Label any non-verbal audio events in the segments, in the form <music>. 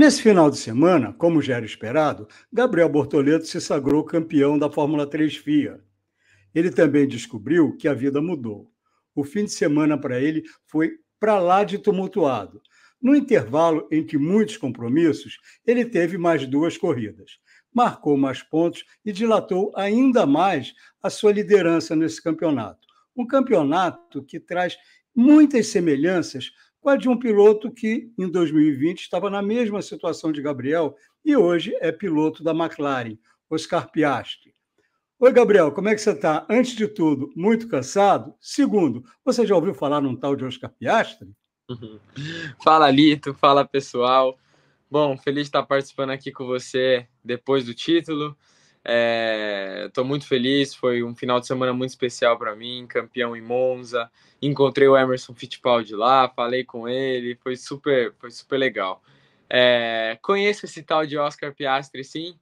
Nesse final de semana, como já era esperado, Gabriel Bortoleto se sagrou campeão da Fórmula 3 FIA. Ele também descobriu que a vida mudou. O fim de semana para ele foi para lá de tumultuado. No intervalo entre muitos compromissos, ele teve mais duas corridas, marcou mais pontos e dilatou ainda mais a sua liderança nesse campeonato. Um campeonato que traz muitas semelhanças com a de um piloto que, em 2020, estava na mesma situação de Gabriel e hoje é piloto da McLaren, Oscar Piastri. Oi, Gabriel, como é que você está? Antes de tudo, muito cansado? Segundo, você já ouviu falar num tal de Oscar Piastri? Uhum. fala, Lito, fala pessoal. Bom, feliz de estar participando aqui com você depois do título. Estou é, muito feliz, foi um final de semana muito especial para mim, campeão em Monza. Encontrei o Emerson Fittipaldi lá, falei com ele, foi super, foi super legal. É, conheço esse tal de Oscar Piastri, sim,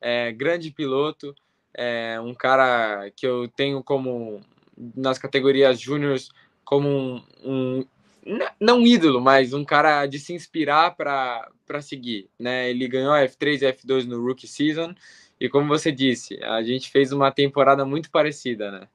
é, grande piloto, é um cara que eu tenho como nas categorias júniores como um, um não ídolo, mas um cara de se inspirar para seguir, né? Ele ganhou F3 e F2 no rookie season. E como você disse, a gente fez uma temporada muito parecida, né?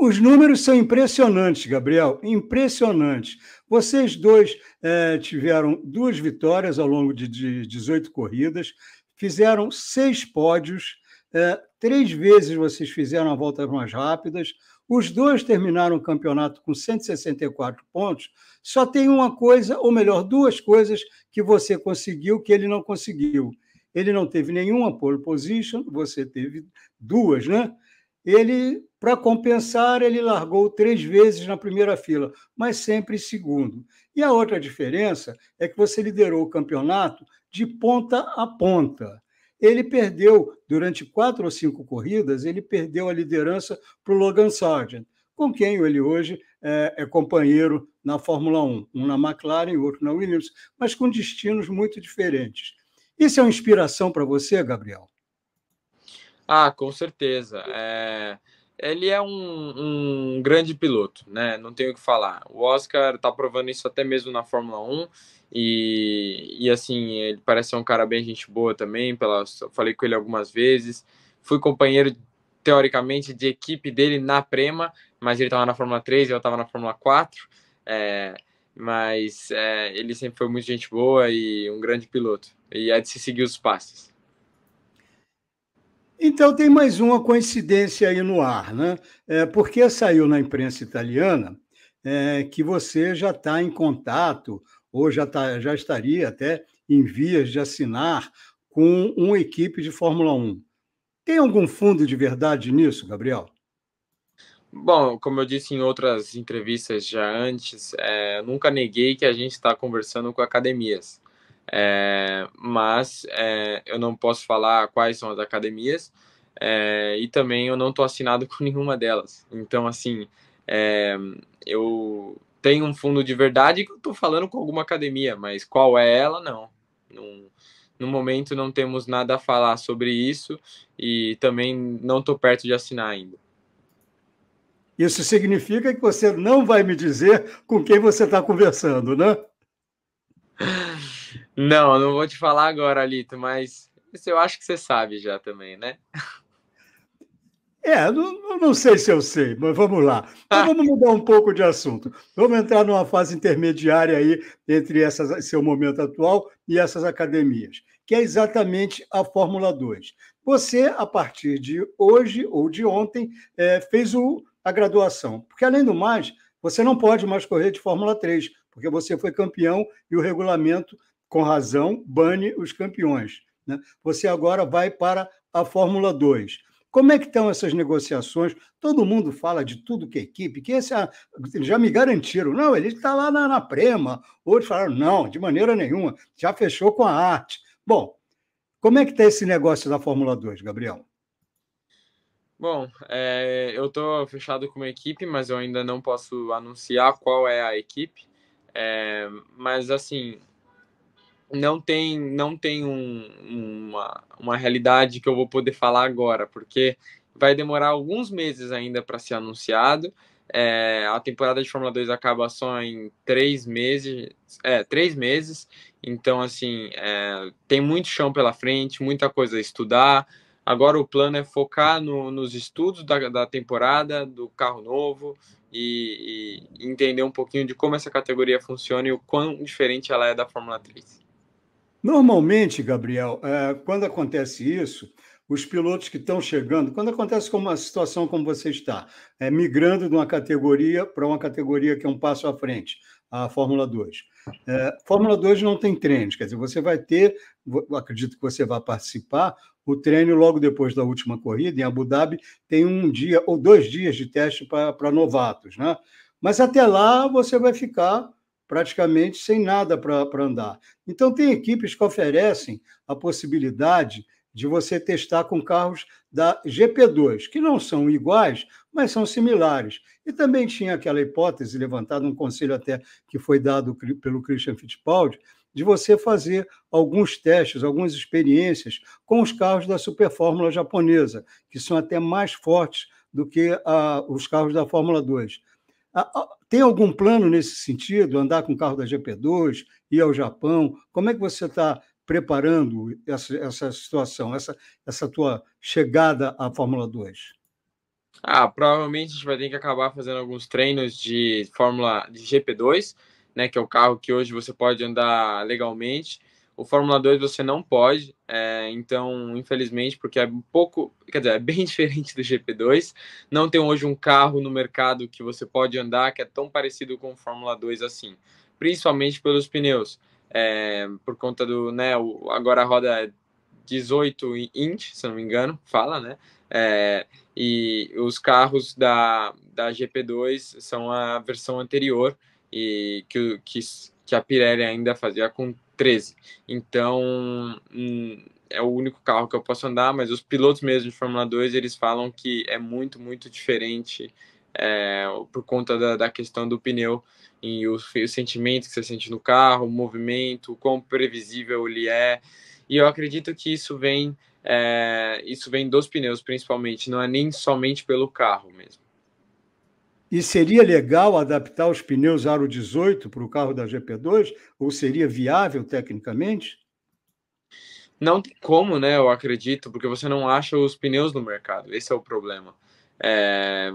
Os números são impressionantes, Gabriel, impressionantes. Vocês dois é, tiveram duas vitórias ao longo de, de 18 corridas, fizeram seis pódios, é, três vezes vocês fizeram a volta mais rápidas, os dois terminaram o campeonato com 164 pontos. Só tem uma coisa, ou melhor, duas coisas que você conseguiu que ele não conseguiu ele não teve nenhuma pole position, você teve duas, né? Ele, para compensar, ele largou três vezes na primeira fila, mas sempre em segundo. E a outra diferença é que você liderou o campeonato de ponta a ponta. Ele perdeu, durante quatro ou cinco corridas, ele perdeu a liderança para o Logan Sargent, com quem ele hoje é, é, companheiro na Fórmula 1, um na McLaren e outro na Williams, mas com destinos muito diferentes. Isso é uma inspiração para você, Gabriel? Ah, com certeza. É... Ele é um, um, grande piloto, né? Não tenho o que falar. O Oscar está provando isso até mesmo na Fórmula 1. E, e assim, ele parece ser um cara bem gente boa também. Pela, falei com ele algumas vezes. Fui companheiro, teoricamente, de equipe dele na Prema, mas ele estava na Fórmula 3 e eu estava na Fórmula 4. É, mas é, ele sempre foi muito gente boa e um grande piloto. E é de se seguir os passos. Então tem mais uma coincidência aí no ar, né? É, porque saiu na imprensa italiana é, que você já está em contato ou já, tá, já estaria até em vias de assinar com uma equipe de Fórmula 1. Tem algum fundo de verdade nisso, Gabriel? Bom, como eu disse em outras entrevistas já antes, é, nunca neguei que a gente está conversando com academias. É, mas é, eu não posso falar quais são as academias é, e também eu não estou assinado <laughs> com nenhuma delas. Então, assim, é, eu tenho um fundo de verdade que eu estou falando com alguma academia, mas qual é ela, não. não no momento não temos nada a falar sobre isso e também não estou perto de assinar ainda. Isso significa que você não vai me dizer com quem você está conversando, né? Não, não vou te falar agora, Lito. mas eu acho que você sabe já também, né? É, não, não sei se eu sei, mas vamos lá. Então vamos mudar um pouco de assunto. Vamos entrar numa fase intermediária aí entre essas, seu momento atual e essas academias, que é exatamente a Fórmula 2. Você, a partir de hoje ou de ontem, é, fez o, a graduação. Porque, além do mais, você não pode mais correr de Fórmula 3, porque você foi campeão e o regulamento, com razão, bane os campeões. Né? Você agora vai para a Fórmula 2. Como é que estão essas negociações? Todo mundo fala de tudo que é equipe, que esse, é já me garantiram. Não, ele está lá na, na Prema. Outros falaram, não, de maneira nenhuma, já fechou com a arte. Bom, como é que está esse negócio da Fórmula 2, Gabriel? Bom, é, eu estou fechado com uma equipe, mas eu ainda não posso anunciar qual é a equipe. É, mas assim, não tem, não tem um, uma, uma realidade que eu vou poder falar agora, porque vai demorar alguns meses ainda para ser anunciado. É, a temporada de Fórmula 2 acaba só em três meses, é, três meses. Então, assim, é, tem muito chão pela frente, muita coisa a estudar, Agora o plano é focar no, nos estudos da, da temporada, do carro novo e, e, entender um pouquinho de como essa categoria funciona e o quão diferente ela é da Fórmula 3. Normalmente, Gabriel, é, quando acontece isso, os pilotos que estão chegando, quando acontece como uma situação como você está, é, migrando de uma categoria para uma categoria que é um passo à frente, a Fórmula 2. É, Fórmula 2 não tem treinos, quer dizer, você vai ter, acredito que você vai participar, o treino logo depois da última corrida, em Abu Dhabi, tem um dia ou dois dias de teste para novatos, né? Mas até lá você vai ficar praticamente sem nada para andar. Então, tem equipes que oferecem a possibilidade de você testar com carros da GP2, que não são iguais, mas são similares. E também tinha aquela hipótese levantada, um conselho até que foi dado pelo Christian Fittipaldi, de você fazer alguns testes, algumas experiências com os carros da Super Fórmula japonesa, que são até mais fortes do que a, ah, os carros da Fórmula 2. A, a, tem algum plano nesse sentido, andar com o carro da GP2, ir ao Japão? Como é que você está preparando essa, essa situação, essa, essa tua chegada à Fórmula 2? Ah, provavelmente a gente vai ter que acabar fazendo alguns treinos de Fórmula de GP2 né, que é o carro que hoje você pode andar legalmente. O Fórmula 2 você não pode, é, então, infelizmente, porque é um pouco, quer dizer, é bem <laughs> diferente do GP2. Não tem hoje um carro no mercado que você pode andar que é tão parecido com o Fórmula 2 assim, principalmente pelos pneus. É, por conta do, né, o, agora a roda é 18 inch, se não me engano, fala, né? É, e os carros da, da GP2 são a versão anterior, e que, que, que a Pirelli ainda fazia com 13. Então, hum, é o único carro que eu posso andar, mas os pilotos mesmo de Fórmula 2, eles falam que é muito, muito diferente é, por conta da, da, questão do pneu e o, sentimento que você sente no carro, o movimento, o quão previsível ele é. E eu acredito que isso vem, é, isso vem dos pneus, principalmente, não é nem somente pelo carro mesmo. E seria legal adaptar os pneus aro 18 para o carro da GP2? Ou seria viável tecnicamente? Não tem como, né? Eu acredito, porque você não acha os pneus no mercado. Esse é o problema. É,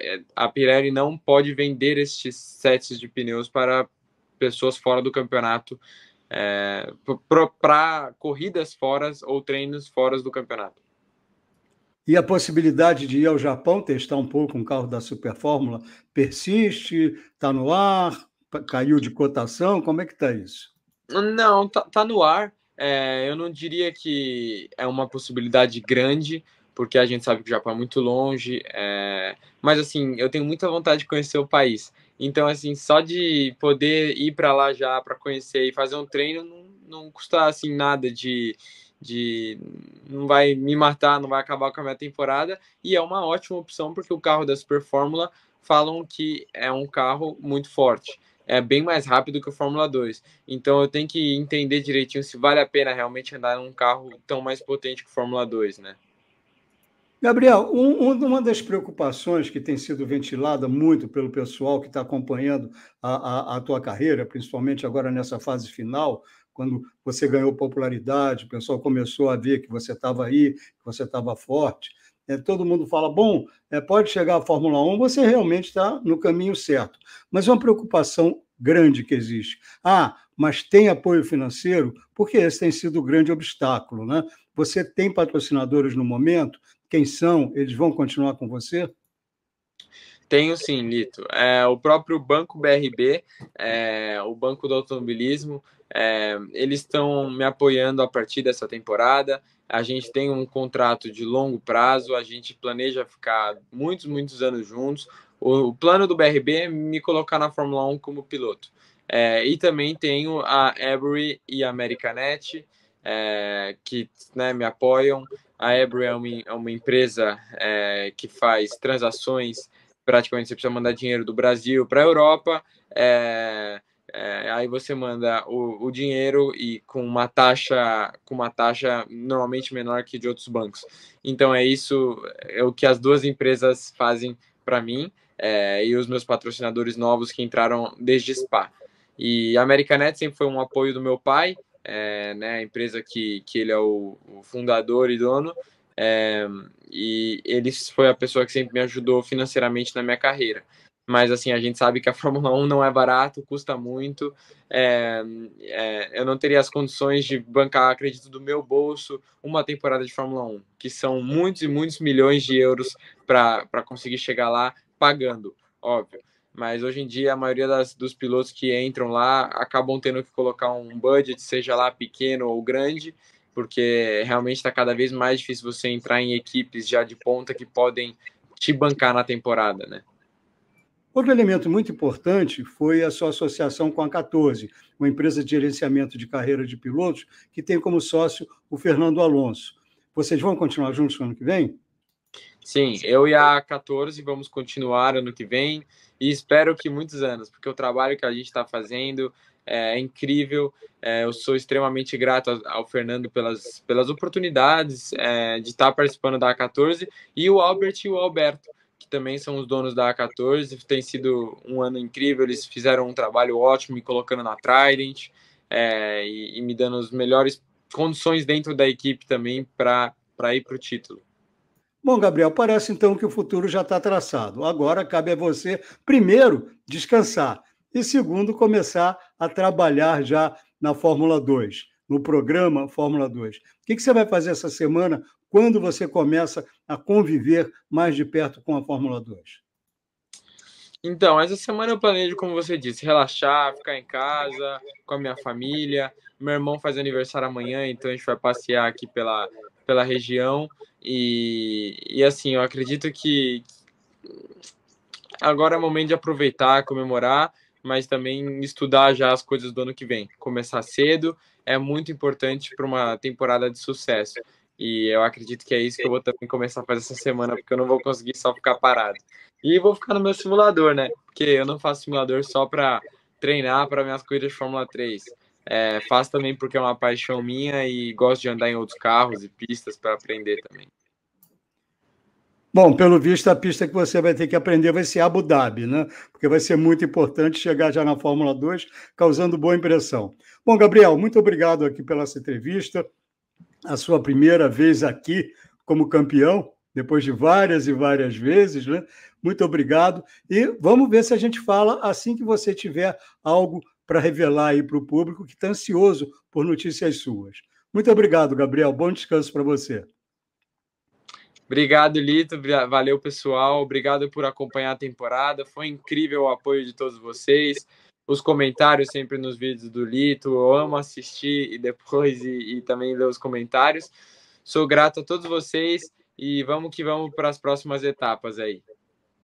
é a Pirelli não pode vender estes sets de pneus para pessoas fora do campeonato, é, para corridas fora ou treinos fora do campeonato e a possibilidade de ir ao Japão testar um pouco um carro da Superfórmula persiste? Está no ar? Caiu de cotação? Como é que está isso? Não, tá, tá no ar. É, eu não diria que é uma possibilidade grande, porque a gente sabe que o Japão é muito longe. É... Mas assim, eu tenho muita vontade de conhecer o país. Então, assim, só de poder ir para lá já para conhecer e fazer um treino não, não custa assim nada de de não vai me matar, não vai acabar com a minha temporada. E é uma ótima opção porque o carro da Super Fórmula falam que é um carro muito forte. É bem mais rápido que o Fórmula 2. Então eu tenho que entender direitinho se vale a pena realmente andar num carro tão mais potente que o Fórmula 2, né? Gabriel, um, uma das preocupações que tem sido ventilada muito pelo pessoal que está acompanhando a, a, a, tua carreira, principalmente agora nessa fase final, quando você ganhou popularidade, o pessoal começou a ver que você estava aí, que você estava forte. É, todo mundo fala, bom, é, pode chegar à Fórmula 1, você realmente está no caminho certo. Mas é uma preocupação grande que existe. Ah, mas tem apoio financeiro? Porque esse tem sido o grande obstáculo, né? Você tem patrocinadores no momento? Quem são? Eles vão continuar com você? Tenho sim, Lito. É, o próprio Banco BRB, é, o Banco do Automobilismo, é, eles estão me apoiando a partir dessa temporada. A gente tem um contrato de longo prazo, a gente planeja ficar muitos, muitos anos juntos. O, o plano do BRB é me colocar na Fórmula 1 como piloto. É, e também tenho a Avery e a Americanet, é, que né, me apoiam. A Avery é uma, é uma empresa é, que faz transações, praticamente você precisa mandar dinheiro do Brasil para a Europa. É, é, aí você manda o, o, dinheiro e com uma taxa com uma taxa normalmente menor que de outros bancos. Então é isso é o que as duas empresas fazem para mim é, e os meus patrocinadores novos que entraram desde Spa. E a Americanet sempre foi um apoio do meu pai, é, né, a empresa que, que ele é o, o fundador e dono. É, e ele foi a pessoa que sempre me ajudou financeiramente na minha carreira mas assim, a gente sabe que a <laughs> Fórmula 1 não é barato, custa muito. É, é, eu não teria as condições de bancar, acredito, do meu bolso, uma temporada de Fórmula 1, que são muitos e muitos milhões de euros para conseguir chegar lá pagando, óbvio. Mas hoje em dia, a maioria das, dos pilotos que entram lá acabam tendo que colocar um budget, seja lá pequeno ou grande, porque realmente está cada vez mais difícil você entrar em equipes já de ponta que podem te bancar na temporada, né? Outro elemento muito importante foi a sua associação com a 14, uma empresa de gerenciamento de carreira de pilotos, que tem como sócio o Fernando Alonso. Vocês vão continuar juntos no ano que vem? Sim, eu e a 14 vamos continuar ano que vem e espero que muitos anos, porque o trabalho que a gente está fazendo é, é incrível. É, eu sou extremamente grato ao Fernando pelas, pelas oportunidades é, de estar tá participando da 14 e o Albert e o Alberto que também são os donos da A14. Tem sido um ano incrível, eles fizeram um trabalho ótimo me colocando na Trident é, e, e, me dando as melhores condições dentro da equipe também para ir para o título. Bom, Gabriel, parece então que o futuro já está traçado. Agora cabe a você, primeiro, descansar e, segundo, começar a trabalhar já na Fórmula 2, no programa Fórmula 2. O que, que você vai fazer essa semana? quando você começa a conviver mais de perto com a Fórmula 2? Então, essa semana eu planejo, como você disse, relaxar, ficar em casa, com a minha família. Meu irmão faz aniversário amanhã, então a gente vai passear aqui pela, pela região. E, e assim, eu acredito que agora é o momento de aproveitar, comemorar, mas também estudar já as coisas do ano que vem. Começar cedo é muito importante para uma temporada de sucesso. E eu acredito que é isso que eu vou também começar a fazer essa semana, porque eu não vou conseguir só ficar parado. E vou ficar no meu simulador, né? Porque eu não faço simulador só para treinar para minhas corridas de Fórmula 3. É, faço também porque é uma paixão minha e gosto de andar em outros carros e pistas para aprender também. Bom, pelo visto, a pista que você vai ter que aprender vai ser Abu Dhabi, né? Porque vai ser muito importante chegar já na Fórmula 2, causando boa impressão. Bom, Gabriel, muito obrigado aqui pela sua entrevista a sua primeira vez aqui como campeão, depois de várias e várias vezes, né? Muito obrigado. E vamos ver se a gente fala assim que você tiver algo para revelar aí para o público que está ansioso por notícias suas. Muito obrigado, Gabriel. Bom descanso para você. Obrigado, Lito. Valeu, pessoal. Obrigado por acompanhar a temporada. Foi incrível o apoio de todos vocês os comentários sempre nos vídeos do Lito. Eu amo assistir e depois e, e também ler os comentários. Sou grato a todos vocês e vamos que vamos para as próximas etapas aí.